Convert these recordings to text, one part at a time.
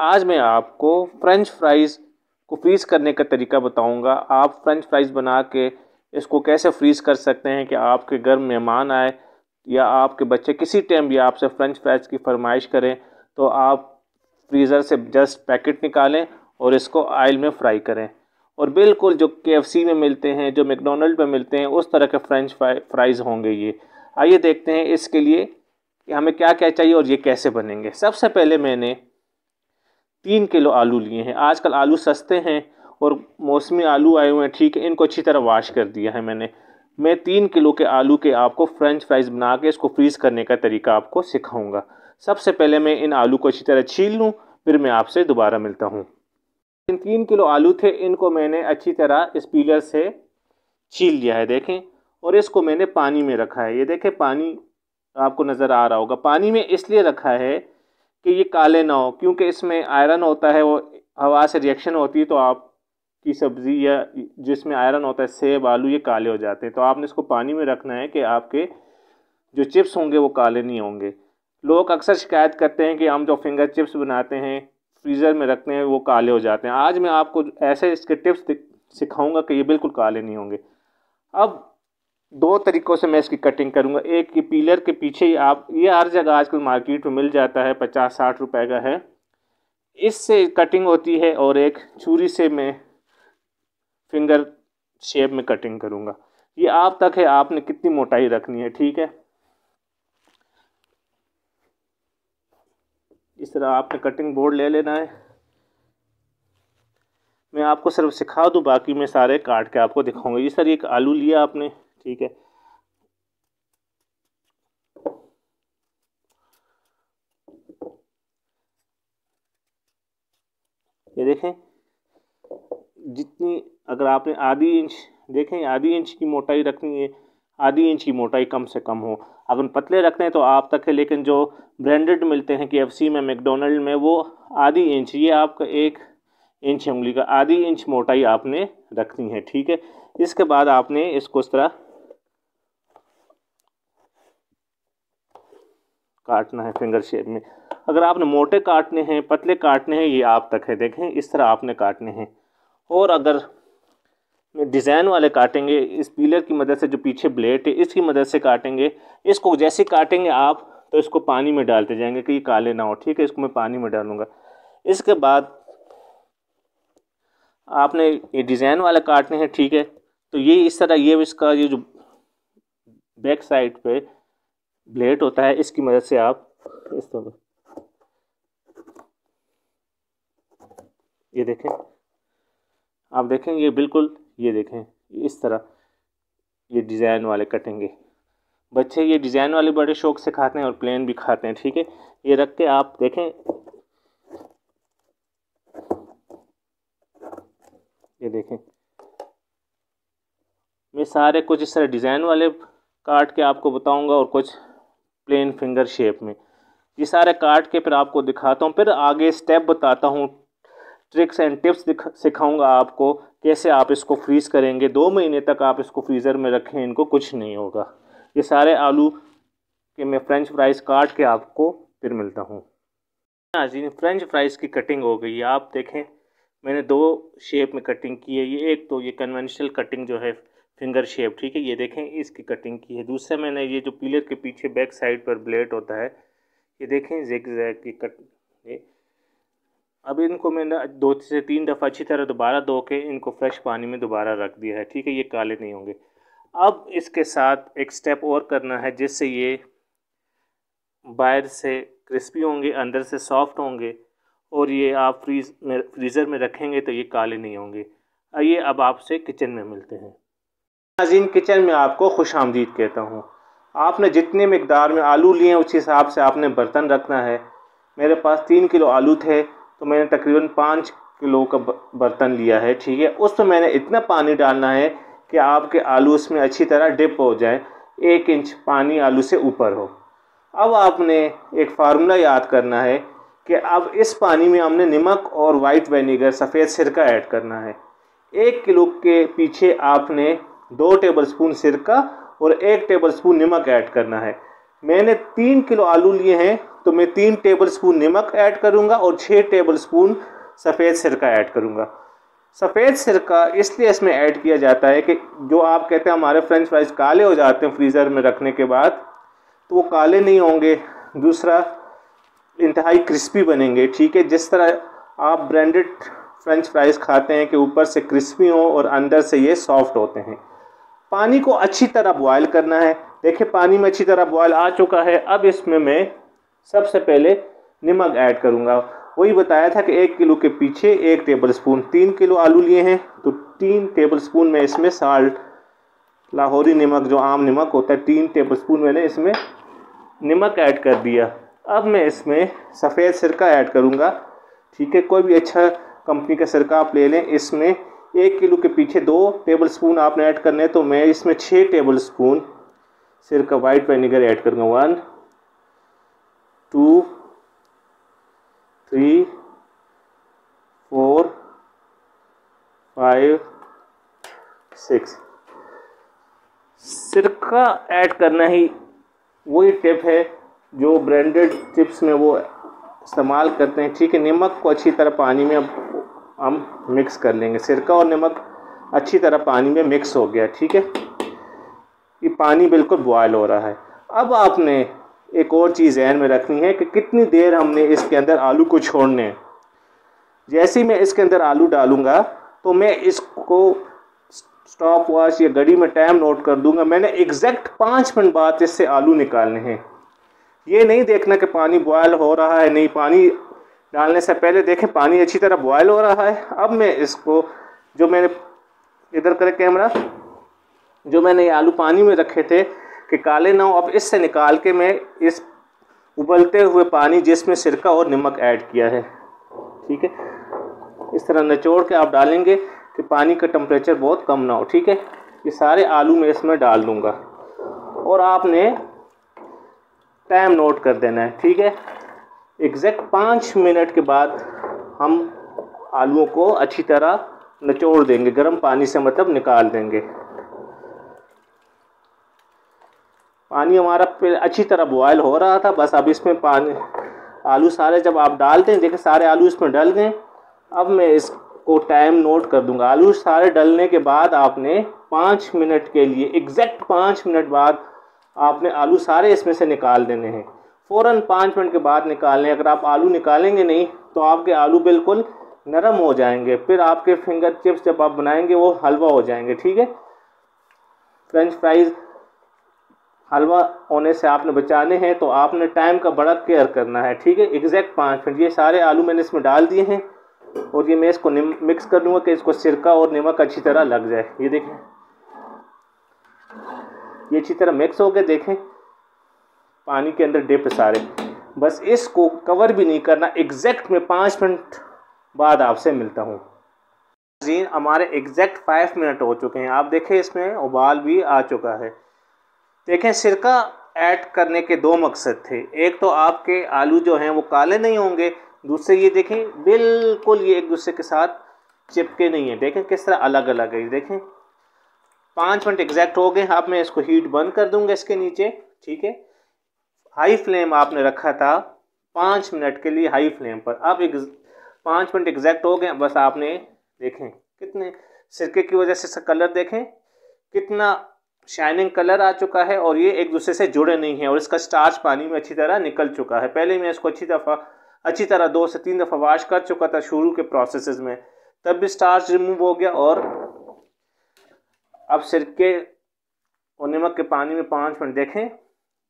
आज मैं आपको फ्रेंच फ्राइज़ को फ्रीज़ करने का तरीका बताऊंगा आप फ्रेंच फ्राइज़ बना के इसको कैसे फ्रीज़ कर सकते हैं कि आपके घर मेहमान आए या आपके बच्चे किसी टाइम भी आपसे फ्रेंच फ्राइज़ की फरमाइश करें तो आप फ्रीज़र से जस्ट पैकेट निकालें और इसको आयल में फ्राई करें और बिल्कुल जो के में मिलते हैं जो मैकडोनल्ड में मिलते हैं उस तरह के फ्रेंच फ्राइज़ होंगे ये आइए देखते हैं इसके लिए कि हमें क्या क्या चाहिए और ये कैसे बनेंगे सबसे पहले मैंने तीन किलो आलू लिए हैं आजकल आलू सस्ते हैं और मौसमी आलू आए हुए हैं ठीक है इनको अच्छी तरह वाश कर दिया है मैंने मैं तीन किलो के आलू के आपको फ्रेंच फ्राइज़ बना के इसको फ्रीज़ करने का तरीका आपको सिखाऊंगा सबसे पहले मैं इन आलू को अच्छी तरह छील लूँ फिर मैं आपसे दोबारा मिलता हूँ इन तीन किलो आलू थे इनको मैंने अच्छी तरह इस पीलर से छील लिया है देखें और इसको मैंने पानी में रखा है ये देखें पानी आपको नज़र आ रहा होगा पानी में इसलिए रखा है कि ये काले ना हो क्योंकि इसमें आयरन होता है वो हवा से रिएक्शन होती है तो आपकी सब्ज़ी या जिसमें आयरन होता है सेब आलू ये काले हो जाते हैं तो आपने इसको पानी में रखना है कि आपके जो चिप्स होंगे वो काले नहीं होंगे लोग अक्सर शिकायत करते हैं कि हम जो फिंगर चिप्स बनाते हैं फ्रीज़र में रखते हैं वो काले हो जाते हैं आज मैं आपको ऐसे इसके टिप्स सिखाऊंगा कि ये बिल्कुल काले नहीं होंगे अब दो तरीक़ों से मैं इसकी कटिंग करूँगा एक कि पीलर के पीछे ही आप ये हर जगह आजकल मार्केट में मिल जाता है पचास साठ रुपए का है इससे कटिंग होती है और एक छुरी से मैं फिंगर शेप में कटिंग करूँगा ये आप तक है आपने कितनी मोटाई रखनी है ठीक है इस तरह आपने कटिंग बोर्ड ले लेना है मैं आपको सिर्फ सिखा दूँ बाकी मैं सारे काट के आपको दिखाऊंगा ये सर एक आलू लिया आपने ठीक है ये देखें जितनी अगर आपने आधी इंच देखें आधी इंच की मोटाई रखनी है आधी इंच की मोटाई कम से कम हो अगर पतले रखते हैं तो आप तक है लेकिन जो ब्रांडेड मिलते हैं के एफ में मैकडोनल्ड में वो आधी इंच ये आपका एक इंच उंगली का आधी इंच मोटाई आपने रखनी है ठीक है इसके बाद आपने इसको इस तरह काटना है फिंगर शेप में अगर आपने मोटे काटने हैं पतले काटने हैं ये आप तक है देखें इस तरह आपने काटने हैं और अगर डिज़ाइन वाले काटेंगे इस पीलर की मदद से जो पीछे ब्लेड है इसकी मदद से काटेंगे इसको जैसे काटेंगे आप तो इसको पानी में डालते जाएंगे कि ये काले ना हो ठीक है इसको मैं पानी में डालूँगा इसके बाद आपने ये डिज़ाइन वाले काटने हैं ठीक है तो ये इस तरह ये इसका ये जो बैक साइड पे ब्लेड होता है इसकी मदद से आप इस तरह ये देखें आप देखें ये बिल्कुल ये देखें इस तरह ये डिज़ाइन वाले कटेंगे बच्चे ये डिज़ाइन वाले बड़े शौक से खाते हैं और प्लेन भी खाते हैं ठीक है ये रख के आप देखें ये देखें मैं सारे कुछ इस तरह डिज़ाइन वाले काट के आपको बताऊंगा और कुछ प्लेन फिंगर शेप में ये सारे काट के फिर आपको दिखाता हूँ फिर आगे स्टेप बताता हूँ ट्रिक्स एंड टिप्स सिखाऊंगा आपको कैसे आप इसको फ्रीज़ करेंगे दो महीने तक आप इसको फ्रीज़र में रखें इनको कुछ नहीं होगा ये सारे आलू के मैं फ्रेंच फ्राइज़ काट के आपको फिर मिलता हूँ नाजीन हाँ फ्रेंच फ्राइज़ की कटिंग हो गई आप देखें मैंने दो शेप में कटिंग की है ये एक तो ये कन्वेंशनल कटिंग जो है फिंगर शेप ठीक है ये देखें इसकी कटिंग की है दूसरा मैंने ये जो पिलर के पीछे बैक साइड पर ब्लेड होता है ये देखें जेक जैक की कट ये अब इनको मैंने दो से तीन दफ़ा अच्छी तरह दोबारा धो के इनको फ्रेश पानी में दोबारा रख दिया है ठीक है ये काले नहीं होंगे अब इसके साथ एक स्टेप और करना है जिससे ये बाहर से क्रिस्पी होंगे अंदर से सॉफ्ट होंगे और ये आप फ्रीज में फ्रीज़र में रखेंगे तो ये काले नहीं होंगे आइए अब आपसे किचन में मिलते हैं नाजीन किचन में आपको खुश आमदीद कहता हूँ आपने जितने मकदार में आलू लिए हैं उस हिसाब से आपने बर्तन रखना है मेरे पास तीन किलो आलू थे तो मैंने तकरीबन पाँच किलो का बर्तन लिया है ठीक है उस पर मैंने इतना पानी डालना है कि आपके आलू उसमें अच्छी तरह डिप हो जाए एक इंच पानी आलू से ऊपर हो अब आपने एक फार्मूला याद करना है कि अब इस पानी में हमने नमक और वाइट वेनेगर सफ़ेद सिरका ऐड करना है एक किलो के पीछे आपने दो टेबलस्पून सिरका और एक टेबलस्पून नमक ऐड करना है मैंने तीन किलो आलू लिए हैं तो मैं तीन टेबलस्पून नमक ऐड करूँगा और छः टेबलस्पून सफ़ेद सिरका ऐड करूँगा सफ़ेद सिरका इसलिए इसमें ऐड किया जाता है कि जो आप कहते हैं हमारे फ्रेंच फ्राइज काले हो जाते हैं फ्रीज़र में रखने के बाद तो वो काले नहीं होंगे दूसरा इंतहाई क्रिस्पी बनेंगे ठीक है जिस तरह आप ब्रांडेड फ्रेंच फ्राइज़ खाते हैं कि ऊपर से क्रिस्पी हों और अंदर से ये सॉफ्ट होते हैं पानी को अच्छी तरह बॉयल करना है देखिए पानी में अच्छी तरह बॉयल आ चुका है अब इसमें मैं सबसे पहले नमक ऐड करूँगा वही बताया था कि एक किलो के पीछे एक टेबल स्पून तीन किलो आलू लिए हैं तो तीन टेबल स्पून में इसमें साल्ट लाहौरी नमक जो आम नमक होता है तीन टेबल स्पून मैंने इसमें नमक ऐड कर दिया अब मैं इसमें सफ़ेद सिरका ऐड करूँगा ठीक है कोई भी अच्छा कंपनी का सिरका आप ले लें इसमें एक किलो के पीछे दो टेबल स्पून आपने ऐड करने हैं तो मैं इसमें छः टेबल स्पून का वाइट वेनेगर ऐड करूँगा one two three four five six सिरका ऐड करना ही वही टिप है जो ब्रांडेड टिप्स में वो इस्तेमाल करते हैं ठीक है नमक को अच्छी तरह पानी में हम मिक्स कर लेंगे सिरका और नमक अच्छी तरह पानी में मिक्स हो गया ठीक है ये पानी बिल्कुल बॉयल हो रहा है अब आपने एक और चीज़ जहन में रखनी है कि कितनी देर हमने इसके अंदर आलू को छोड़ने हैं जैसे ही मैं इसके अंदर आलू डालूँगा तो मैं इसको स्टॉप वॉच या घड़ी में टाइम नोट कर दूंगा मैंने एग्जैक्ट पाँच मिनट बाद इससे आलू निकालने हैं ये नहीं देखना कि पानी बॉयल हो रहा है नहीं पानी डालने से पहले देखें पानी अच्छी तरह बॉयल हो रहा है अब मैं इसको जो मैंने इधर करे कैमरा जो मैंने ये आलू पानी में रखे थे कि काले ना हो अब इससे निकाल के मैं इस उबलते हुए पानी जिसमें सिरका और नमक ऐड किया है ठीक है इस तरह निचोड़ के आप डालेंगे कि पानी का टम्परेचर बहुत कम ना हो ठीक है ये सारे आलू मैं इसमें डाल दूँगा और आपने टाइम नोट कर देना है ठीक है एग्जैक्ट पाँच मिनट के बाद हम आलूओं को अच्छी तरह निचोड़ देंगे गर्म पानी से मतलब निकाल देंगे पानी हमारा अच्छी तरह बॉयल हो रहा था बस अब इसमें पानी आलू सारे जब आप डालते हैं देखिए सारे आलू इसमें डल गए अब मैं इसको टाइम नोट कर दूंगा आलू सारे डलने के बाद आपने पाँच मिनट के लिए एग्जैक्ट पाँच मिनट बाद आपने आलू सारे इसमें से निकाल देने हैं फ़ौर पाँच मिनट के बाद निकालें अगर आप आलू निकालेंगे नहीं तो आपके आलू बिल्कुल नरम हो जाएंगे फिर आपके फिंगर चिप्स जब आप बनाएंगे वो हलवा हो जाएंगे ठीक है फ्रेंच फ्राइज़ हलवा होने से आपने बचाने हैं तो आपने टाइम का बड़ा केयर करना है ठीक है एग्जैक्ट पाँच मिनट ये सारे आलू मैंने इसमें डाल दिए हैं और ये मैं इसको मिक्स कर लूँगा कि इसको सिरका और नमक अच्छी तरह लग जाए ये देखें ये अच्छी तरह मिक्स हो गया देखें पानी के अंदर डिप सारे बस इसको कवर भी नहीं करना एग्जैक्ट में पाँच मिनट बाद आपसे मिलता हूँ जी हमारे एग्जैक्ट फाइव मिनट हो चुके हैं आप देखें इसमें उबाल भी आ चुका है देखें सिरका ऐड करने के दो मकसद थे एक तो आपके आलू जो हैं वो काले नहीं होंगे दूसरे ये देखें बिल्कुल ये एक दूसरे के साथ चिपके नहीं है देखें किस तरह अलग अलग है देखें पाँच मिनट एग्जैक्ट हो गए अब मैं इसको हीट बंद कर दूंगा इसके नीचे ठीक है हाई फ्लेम आपने रखा था पाँच मिनट के लिए हाई फ्लेम पर अब एक पाँच मिनट एग्जैक्ट हो गए बस आपने देखें कितने सिरके की वजह से इसका कलर देखें कितना शाइनिंग कलर आ चुका है और ये एक दूसरे से जुड़े नहीं हैं और इसका स्टार्च पानी में अच्छी तरह निकल चुका है पहले मैं इसको अच्छी दफ़ा अच्छी तरह दो से तीन दफ़ा वाश कर चुका था शुरू के प्रोसेस में तब भी स्टार्च रिमूव हो गया और अब सिरके और नमक के पानी में पाँच मिनट देखें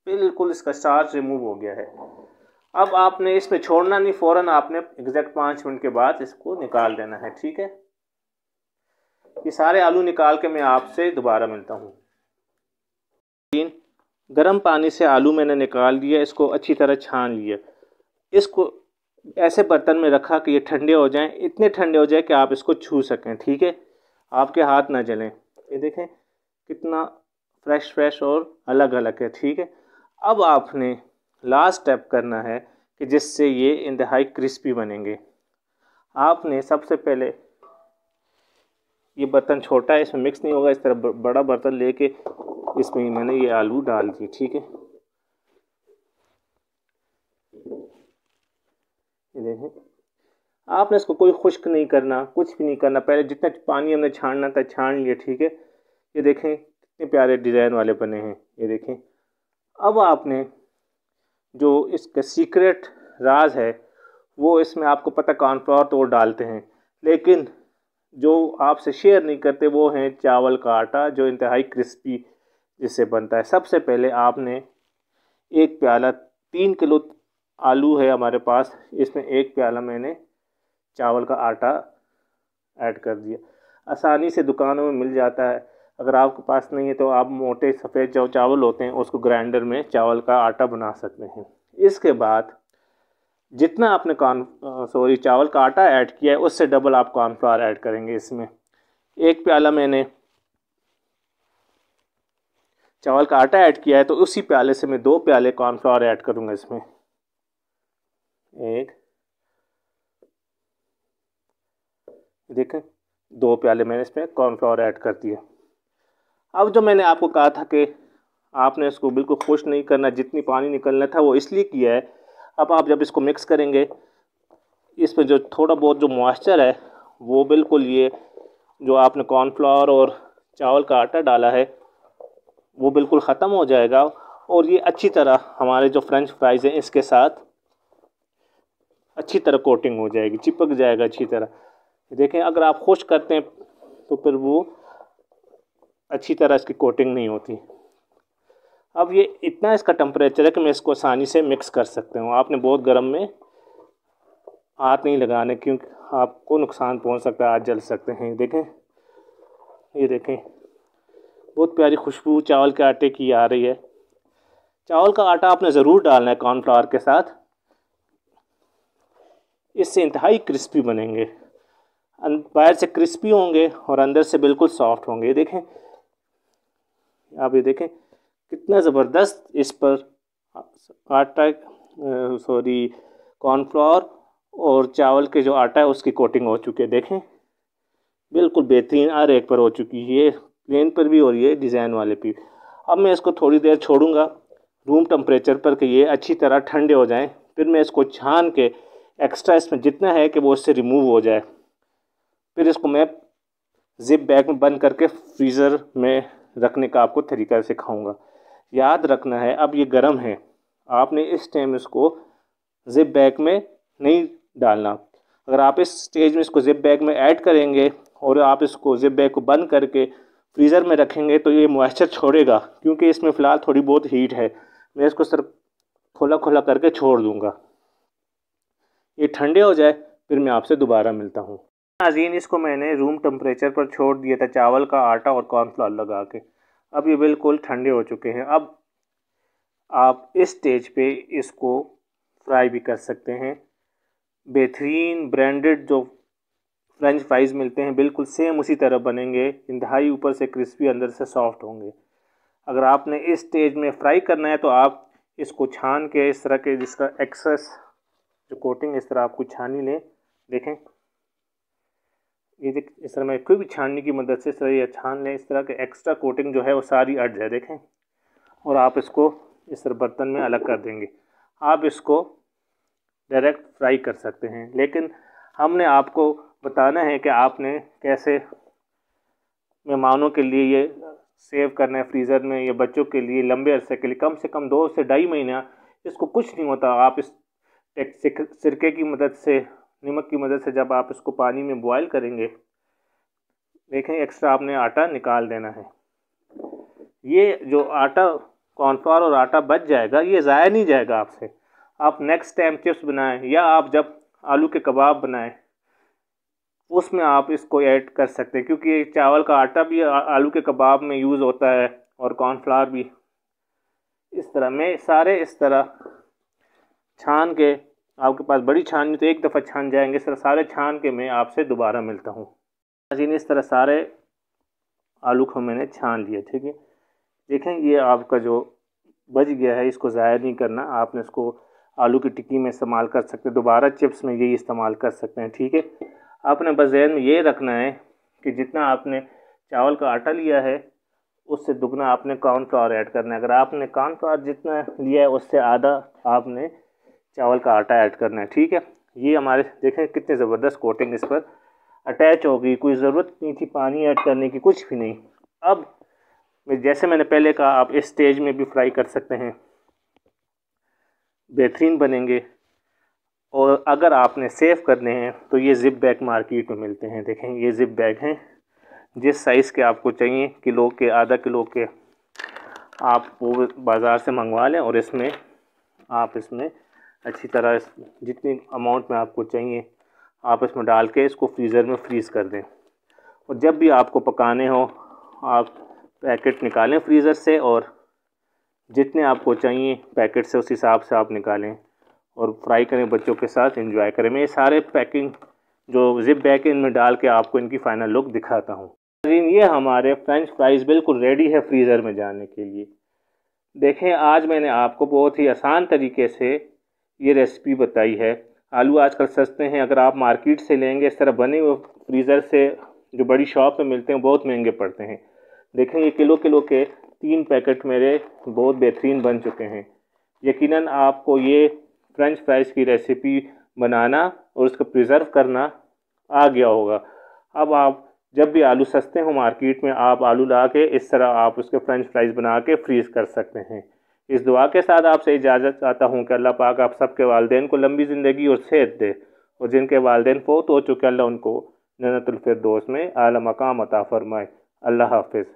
बिल्कुल इसका स्टार्च रिमूव हो गया है अब आपने इसमें छोड़ना नहीं फ़ौरन आपने एग्जैक्ट पाँच मिनट के बाद इसको निकाल देना है ठीक है ये सारे आलू निकाल के मैं आपसे दोबारा मिलता हूँ तीन गर्म पानी से आलू मैंने निकाल दिया इसको अच्छी तरह छान लिया इसको ऐसे बर्तन में रखा कि ये ठंडे हो जाएं इतने ठंडे हो जाए कि आप इसको छू सकें ठीक है आपके हाथ ना जलें ये देखें कितना फ्रेश फ्रेश और अलग अलग है ठीक है अब आपने लास्ट स्टेप करना है कि जिससे ये इंतहाई क्रिस्पी बनेंगे आपने सबसे पहले ये बर्तन छोटा है इसमें मिक्स नहीं होगा इस तरह बड़ा बर्तन लेके इसमें मैंने ये आलू डाल दिए ठीक है ये देखें आपने इसको कोई खुश्क नहीं करना कुछ भी नहीं करना पहले जितना पानी हमने छानना था छान लिया ठीक है ये देखें कितने प्यारे डिज़ाइन वाले बने हैं ये देखें अब आपने जो इसका सीक्रेट राज है वो इसमें आपको पता पर तो डालते हैं लेकिन जो आपसे शेयर नहीं करते वो हैं चावल का आटा जो इंतहाई क्रिस्पी जिससे बनता है सबसे पहले आपने एक प्याला तीन किलो आलू है हमारे पास इसमें एक प्याला मैंने चावल का आटा ऐड कर दिया आसानी से दुकानों में मिल जाता है अगर आपके पास नहीं है तो आप मोटे सफ़ेद जो चावल होते हैं उसको ग्राइंडर में चावल का आटा बना सकते हैं इसके बाद जितना आपने कॉर्न सॉरी चावल का आटा ऐड किया है उससे डबल आप कॉर्नफ्लावर ऐड करेंगे इसमें एक प्याला मैंने चावल का आटा ऐड किया है तो उसी प्याले से मैं दो प्याले कॉर्नफ्लावर ऐड करूँगा इसमें एक देखें दो प्याले मैंने इसमें कॉर्नफ्लावर ऐड कर दिए अब जो मैंने आपको कहा था कि आपने इसको बिल्कुल खुश नहीं करना जितनी पानी निकलना था वो इसलिए किया है अब आप जब इसको मिक्स करेंगे इसमें जो थोड़ा बहुत जो मॉइस्चर है वो बिल्कुल ये जो आपने कॉर्नफ्लावर और चावल का आटा डाला है वो बिल्कुल ख़त्म हो जाएगा और ये अच्छी तरह हमारे जो फ्रेंच फ्राइज़ हैं इसके साथ अच्छी तरह कोटिंग हो जाएगी चिपक जाएगा अच्छी तरह देखें अगर आप खुश करते हैं तो फिर वो अच्छी तरह इसकी कोटिंग नहीं होती अब ये इतना इसका टम्परेचर है कि मैं इसको आसानी से मिक्स कर सकते हूँ आपने बहुत गर्म में हाथ नहीं लगाने क्योंकि आपको नुकसान पहुँच सकता है हाथ जल सकते हैं देखें ये देखें बहुत प्यारी खुशबू चावल के आटे की आ रही है चावल का आटा आपने ज़रूर डालना है कॉर्नफ्लावर के साथ इससे इंतहाई क्रिस्पी बनेंगे अं- बाहर से क्रिस्पी होंगे और अंदर से बिल्कुल सॉफ्ट होंगे देखें आप ये देखें कितना ज़बरदस्त इस पर आटा सॉरी कॉर्नफ्लावर और चावल के जो आटा है उसकी कोटिंग हो चुकी है देखें बिल्कुल बेहतरीन हर एक पर हो चुकी है ये प्लेन पर भी और ये डिज़ाइन वाले पर अब मैं इसको थोड़ी देर छोड़ूंगा रूम टम्परेचर पर कि ये अच्छी तरह ठंडे हो जाएं फिर मैं इसको छान के एक्स्ट्रा इसमें जितना है कि वो इससे रिमूव हो जाए फिर इसको मैं जिप बैग में बंद करके फ्रीज़र में रखने का आपको तरीका सिखाऊंगा याद रखना है अब ये गर्म है आपने इस टाइम इसको जिप बैग में नहीं डालना अगर आप इस स्टेज में इसको जिप बैग में ऐड करेंगे और आप इसको जिप बैग को बंद करके फ्रीज़र में रखेंगे तो ये मॉइस्चर छोड़ेगा क्योंकि इसमें फ़िलहाल थोड़ी बहुत हीट है मैं इसको सर खोला खोला करके छोड़ दूँगा ये ठंडे हो जाए फिर मैं आपसे दोबारा मिलता हूँ नाजीन इसको मैंने रूम टम्परेचर पर छोड़ दिया था चावल का आटा और कॉर्नफ्लावर लगा के अब ये बिल्कुल ठंडे हो चुके हैं अब आप इस स्टेज पे इसको फ्राई भी कर सकते हैं बेहतरीन ब्रांडेड जो फ्रेंच फ्राइज़ मिलते हैं बिल्कुल सेम उसी तरह बनेंगे इंतहाई ऊपर से क्रिस्पी अंदर से सॉफ्ट होंगे अगर आपने इस स्टेज में फ्राई करना है तो आप इसको छान के इस तरह के जिसका एक्सेस जो कोटिंग इस तरह आपको छानी लें देखें ये इस तरह मैं कोई भी छानने की मदद से इस तरह यह छान लें इस तरह के एक्स्ट्रा कोटिंग जो है वो सारी अट जाए देखें और आप इसको इस तरह बर्तन में अलग कर देंगे आप इसको डायरेक्ट फ्राई कर सकते हैं लेकिन हमने आपको बताना है कि आपने कैसे मेहमानों के लिए ये सेव करना है फ्रीज़र में या बच्चों के लिए लंबे अरसे के लिए कम से कम दो से ढाई महीना इसको कुछ नहीं होता आप इस सिरके की मदद से नमक की मदद से जब आप इसको पानी में बॉयल करेंगे देखें एक्स्ट्रा आपने आटा निकाल देना है ये जो आटा कॉर्नफ्लावर और आटा बच जाएगा ये ज़ाया नहीं जाएगा आपसे आप नेक्स्ट टाइम चिप्स बनाएं या आप जब आलू के कबाब बनाएं उसमें आप इसको ऐड कर सकते हैं क्योंकि चावल का आटा भी आलू के कबाब में यूज़ होता है और कॉर्नफ्लावर भी इस तरह मैं सारे इस तरह छान के आपके पास बड़ी छाननी तो एक दफ़ा छान जाएंगे सर सारे छान के मैं आपसे दोबारा मिलता हूँ नाजीन इस तरह सारे आलू को मैंने छान लिए ठीक है देखें ये आपका जो बच गया है इसको ज़ाया नहीं करना आपने इसको आलू की टिक्की में इस्तेमाल कर सकते हैं दोबारा चिप्स में यही इस्तेमाल कर सकते हैं ठीक है आपने बस जहन में ये रखना है कि जितना आपने चावल का आटा लिया है उससे दुगना आपने कॉर्नफ्लावर ऐड करना है अगर आपने कॉर्नफ्लावर जितना लिया है उससे आधा आपने चावल का आटा ऐड करना है ठीक है ये हमारे देखें कितने ज़बरदस्त कोटिंग इस पर अटैच हो गई कोई ज़रूरत नहीं थी पानी ऐड करने की कुछ भी नहीं अब जैसे मैंने पहले कहा आप इस स्टेज में भी फ्राई कर सकते हैं बेहतरीन बनेंगे और अगर आपने सेव करने हैं तो ये ज़िप बैग मार्केट में मिलते हैं देखें ये ज़िप बैग हैं जिस साइज़ के आपको चाहिए किलो के आधा किलो के आप वो बाज़ार से मंगवा लें और इसमें आप इसमें अच्छी तरह जितनी अमाउंट में आपको चाहिए आप इसमें डाल के इसको फ्रीज़र में फ्रीज़ कर दें और जब भी आपको पकाने हो आप पैकेट निकालें फ्रीज़र से और जितने आपको चाहिए पैकेट से उस हिसाब से आप निकालें और फ्राई करें बच्चों के साथ एंजॉय करें मैं ये सारे पैकिंग जो जिप बैग इनमें डाल के आपको इनकी फ़ाइनल लुक दिखाता हूँ ये हमारे फ्रेंच फ्राइज़ बिल्कुल रेडी है फ्रीज़र में जाने के लिए देखें आज मैंने आपको बहुत ही आसान तरीके से ये रेसिपी बताई है आलू आजकल सस्ते हैं अगर आप मार्केट से लेंगे इस तरह बने हुए फ्रीज़र से जो बड़ी शॉप में मिलते हैं बहुत महंगे पड़ते हैं देखेंगे किलो किलो के तीन पैकेट मेरे बहुत बेहतरीन बन चुके हैं यकीनन आपको ये फ्रेंच फ्राइज़ की रेसिपी बनाना और उसको प्रिज़र्व करना आ गया होगा अब आप जब भी आलू सस्ते हो मार्केट में आप आलू ला के इस तरह आप उसके फ्रेंच फ्राइज़ बना के फ्रीज़ कर सकते हैं इस दुआ के साथ आपसे इजाज़त चाहता हूँ कि अल्लाह पाक आप सबके वालदेन को लंबी ज़िंदगी और सेहत दे और जिनके वालदेन फोत हो चुके अल्लाह उनको दोस्त में आला मकाम अता फ़रमाए अल्लाह हाफिज़